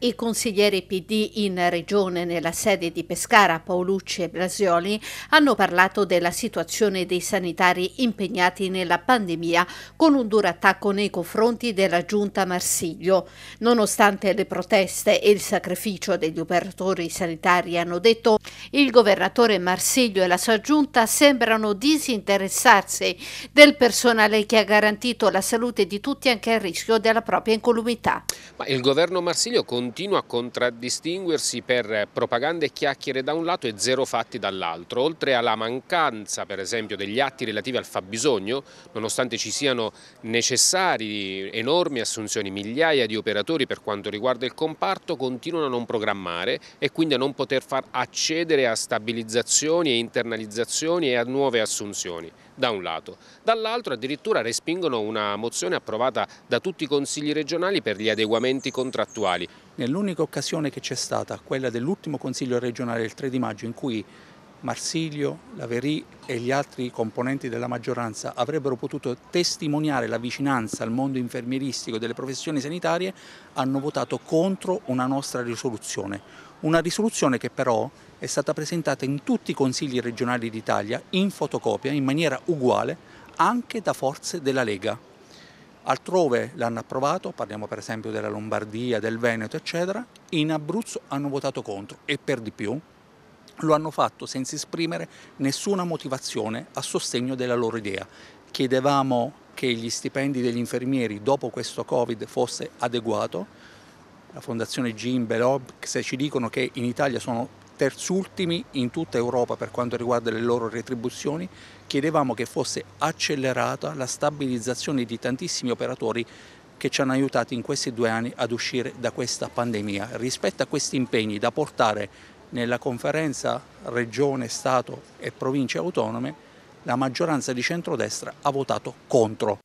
I consiglieri PD in regione nella sede di Pescara, Paolucci e Brasioli, hanno parlato della situazione dei sanitari impegnati nella pandemia con un duro attacco nei confronti della giunta Marsiglio. Nonostante le proteste e il sacrificio degli operatori sanitari, hanno detto il governatore Marsiglio e la sua giunta sembrano disinteressarsi del personale che ha garantito la salute di tutti anche a rischio della propria incolumità. Ma il governo Marsiglio continua a contraddistinguersi per propaganda e chiacchiere da un lato e zero fatti dall'altro, oltre alla mancanza per esempio degli atti relativi al fabbisogno, nonostante ci siano necessari enormi assunzioni, migliaia di operatori per quanto riguarda il comparto, continuano a non programmare e quindi a non poter far accedere procedere a stabilizzazioni e internalizzazioni e a nuove assunzioni, da un lato. Dall'altro addirittura respingono una mozione approvata da tutti i consigli regionali per gli adeguamenti contrattuali. Nell'unica occasione che c'è stata, quella dell'ultimo consiglio regionale del 3 di maggio, in cui Marsilio, Laverì e gli altri componenti della maggioranza avrebbero potuto testimoniare la vicinanza al mondo infermieristico e delle professioni sanitarie, hanno votato contro una nostra risoluzione. Una risoluzione che però è stata presentata in tutti i consigli regionali d'Italia in fotocopia, in maniera uguale, anche da forze della Lega. Altrove l'hanno approvato, parliamo per esempio della Lombardia, del Veneto, eccetera, in Abruzzo hanno votato contro e per di più lo hanno fatto senza esprimere nessuna motivazione a sostegno della loro idea. Chiedevamo che gli stipendi degli infermieri dopo questo Covid fosse adeguato, la fondazione Gimbe, l'Obx ci dicono che in Italia sono terzultimi in tutta Europa per quanto riguarda le loro retribuzioni, chiedevamo che fosse accelerata la stabilizzazione di tantissimi operatori che ci hanno aiutati in questi due anni ad uscire da questa pandemia. Rispetto a questi impegni da portare nella conferenza regione, Stato e province autonome la maggioranza di centrodestra ha votato contro.